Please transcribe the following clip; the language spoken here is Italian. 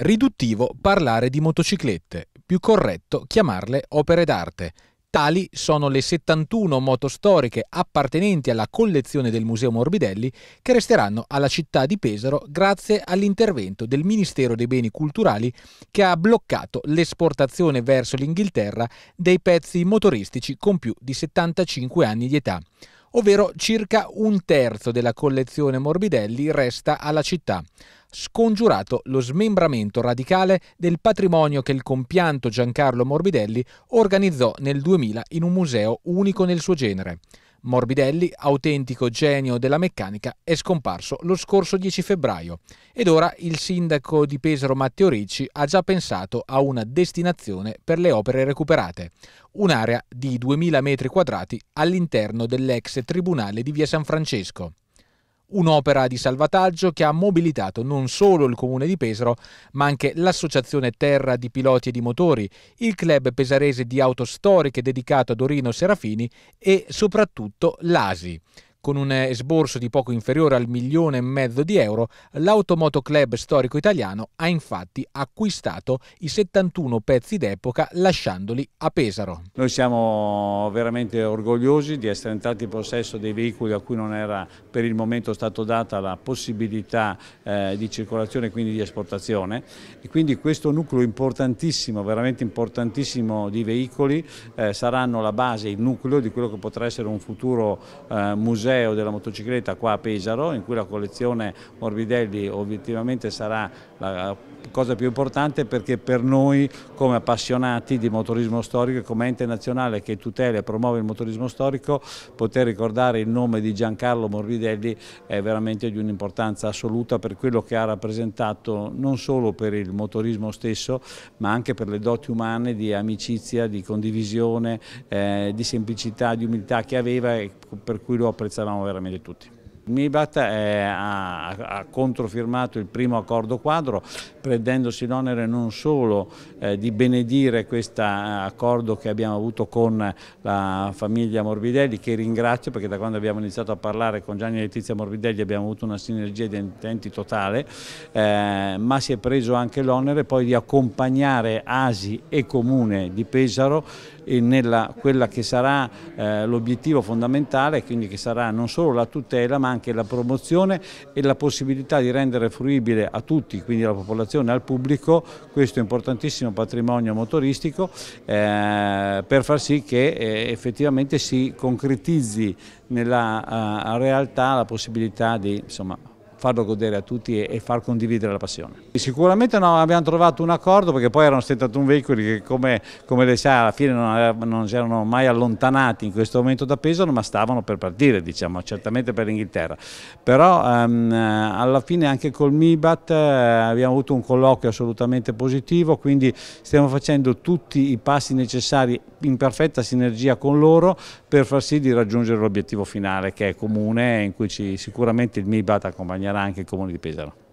Riduttivo parlare di motociclette, più corretto chiamarle opere d'arte. Tali sono le 71 moto storiche appartenenti alla collezione del Museo Morbidelli che resteranno alla città di Pesaro grazie all'intervento del Ministero dei Beni Culturali che ha bloccato l'esportazione verso l'Inghilterra dei pezzi motoristici con più di 75 anni di età ovvero circa un terzo della collezione Morbidelli resta alla città. Scongiurato lo smembramento radicale del patrimonio che il compianto Giancarlo Morbidelli organizzò nel 2000 in un museo unico nel suo genere. Morbidelli, autentico genio della meccanica, è scomparso lo scorso 10 febbraio ed ora il sindaco di Pesaro Matteo Ricci ha già pensato a una destinazione per le opere recuperate, un'area di 2000 metri quadrati all'interno dell'ex tribunale di Via San Francesco. Un'opera di salvataggio che ha mobilitato non solo il comune di Pesaro, ma anche l'associazione Terra di Piloti e di Motori, il club pesarese di auto storiche dedicato a Dorino Serafini e soprattutto l'ASI. Con un esborso di poco inferiore al milione e mezzo di euro, l'Automoto Club storico italiano ha infatti acquistato i 71 pezzi d'epoca lasciandoli a Pesaro. Noi siamo veramente orgogliosi di essere entrati in possesso dei veicoli a cui non era per il momento stata data la possibilità eh, di circolazione e quindi di esportazione e quindi questo nucleo importantissimo, veramente importantissimo di veicoli eh, saranno la base, il nucleo di quello che potrà essere un futuro eh, museo museo della motocicletta qua a Pesaro in cui la collezione Morbidelli obiettivamente sarà la cosa più importante perché per noi come appassionati di motorismo storico e come ente nazionale che tutela e promuove il motorismo storico poter ricordare il nome di Giancarlo Morbidelli è veramente di un'importanza assoluta per quello che ha rappresentato non solo per il motorismo stesso ma anche per le doti umane di amicizia, di condivisione, eh, di semplicità, di umiltà che aveva e per cui l'ho apprezzato stavamo veramente tutti. Mibat è, ha, ha, controfirmato il primo accordo quadro prendendosi l'onere non solo eh, di benedire questo eh, accordo che abbiamo avuto con la famiglia Morbidelli che ringrazio perché da quando abbiamo iniziato a parlare con Gianni e Letizia Morbidelli abbiamo avuto una sinergia di intenti totale eh, ma si è preso anche l'onere poi di accompagnare ASI e Comune di Pesaro nella quella che sarà eh, l'obiettivo fondamentale quindi che sarà non solo la tutela ma anche anche la promozione e la possibilità di rendere fruibile a tutti, quindi alla popolazione, e al pubblico, questo importantissimo patrimonio motoristico eh, per far sì che eh, effettivamente si concretizzi nella uh, realtà la possibilità di insomma, farlo godere a tutti e, far condividere la passione. Sicuramente no, abbiamo trovato un accordo perché poi erano 71 veicoli che come, come lei sa alla fine non, non si erano mai allontanati in questo momento da Pesaro ma stavano per partire diciamo, certamente per l'Inghilterra. Però ehm, eh, alla fine anche col MIBAT eh, abbiamo avuto un colloquio assolutamente positivo quindi stiamo facendo tutti i passi necessari in perfetta sinergia con loro per far sì di raggiungere l'obiettivo finale che è comune in cui ci, sicuramente il MIBAT accompagna accompagnerà anche il Comune di Pesaro.